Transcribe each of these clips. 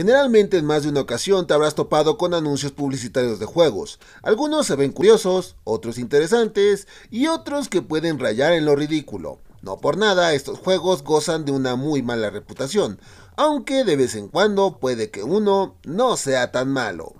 Generalmente en más de una ocasión te habrás topado con anuncios publicitarios de juegos. Algunos se ven curiosos, otros interesantes y otros que pueden rayar en lo ridículo. No por nada, estos juegos gozan de una muy mala reputación, aunque de vez en cuando puede que uno no sea tan malo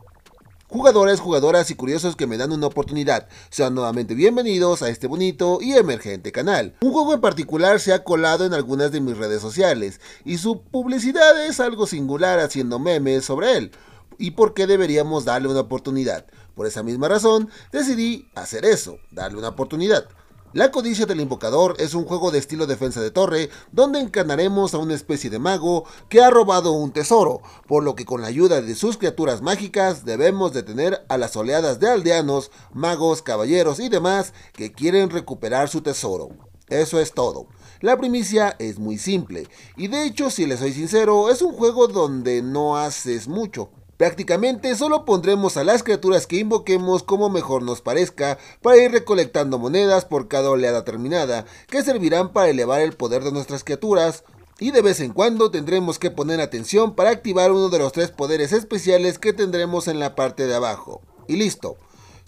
jugadores, jugadoras y curiosos que me dan una oportunidad. Sean nuevamente bienvenidos a este bonito y emergente canal. Un juego en particular se ha colado en algunas de mis redes sociales y su publicidad es algo singular haciendo memes sobre él y por qué deberíamos darle una oportunidad. Por esa misma razón, decidí hacer eso, darle una oportunidad. La codicia del invocador es un juego de estilo defensa de torre donde encarnaremos a una especie de mago que ha robado un tesoro, por lo que con la ayuda de sus criaturas mágicas debemos detener a las oleadas de aldeanos, magos, caballeros y demás que quieren recuperar su tesoro. Eso es todo. La primicia es muy simple, y de hecho, si les soy sincero, es un juego donde no haces mucho. Prácticamente solo pondremos a las criaturas que invoquemos como mejor nos parezca para ir recolectando monedas por cada oleada terminada, que servirán para elevar el poder de nuestras criaturas, y de vez en cuando tendremos que poner atención para activar uno de los tres poderes especiales que tendremos en la parte de abajo. Y listo.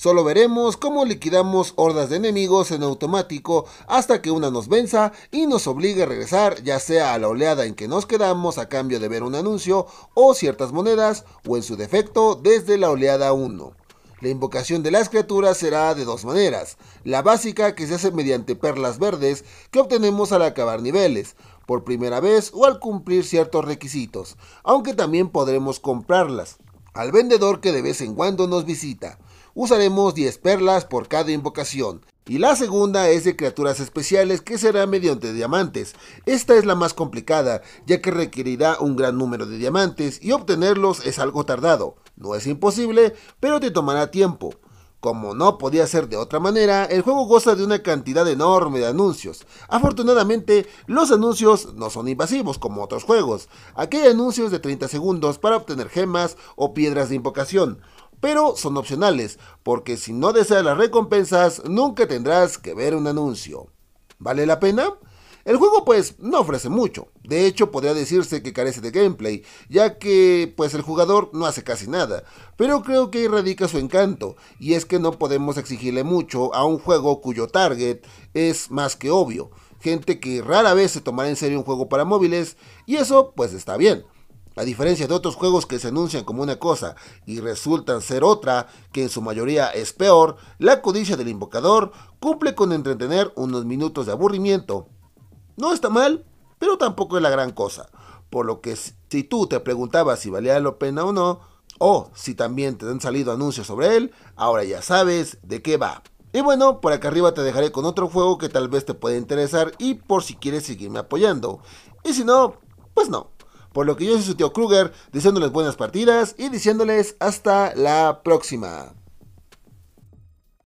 Solo veremos cómo liquidamos hordas de enemigos en automático hasta que una nos venza y nos obligue a regresar ya sea a la oleada en que nos quedamos a cambio de ver un anuncio o ciertas monedas o en su defecto desde la oleada 1. La invocación de las criaturas será de dos maneras. La básica que se hace mediante perlas verdes que obtenemos al acabar niveles, por primera vez o al cumplir ciertos requisitos, aunque también podremos comprarlas al vendedor que de vez en cuando nos visita usaremos 10 perlas por cada invocación. Y la segunda es de criaturas especiales que será mediante diamantes. Esta es la más complicada, ya que requerirá un gran número de diamantes y obtenerlos es algo tardado. No es imposible, pero te tomará tiempo. Como no podía ser de otra manera, el juego goza de una cantidad enorme de anuncios. Afortunadamente, los anuncios no son invasivos como otros juegos. Aquí hay anuncios de 30 segundos para obtener gemas o piedras de invocación pero son opcionales, porque si no deseas las recompensas, nunca tendrás que ver un anuncio. ¿Vale la pena? El juego pues no ofrece mucho, de hecho podría decirse que carece de gameplay, ya que pues el jugador no hace casi nada, pero creo que radica su encanto, y es que no podemos exigirle mucho a un juego cuyo target es más que obvio, gente que rara vez se tomará en serio un juego para móviles, y eso pues está bien, a diferencia de otros juegos que se anuncian como una cosa y resultan ser otra, que en su mayoría es peor, la codicia del invocador cumple con entretener unos minutos de aburrimiento. No está mal, pero tampoco es la gran cosa. Por lo que si tú te preguntabas si valía la pena o no, o si también te han salido anuncios sobre él, ahora ya sabes de qué va. Y bueno, por acá arriba te dejaré con otro juego que tal vez te pueda interesar y por si quieres seguirme apoyando. Y si no, pues no. Por lo que yo soy su tío Kruger, diciéndoles buenas partidas y diciéndoles hasta la próxima.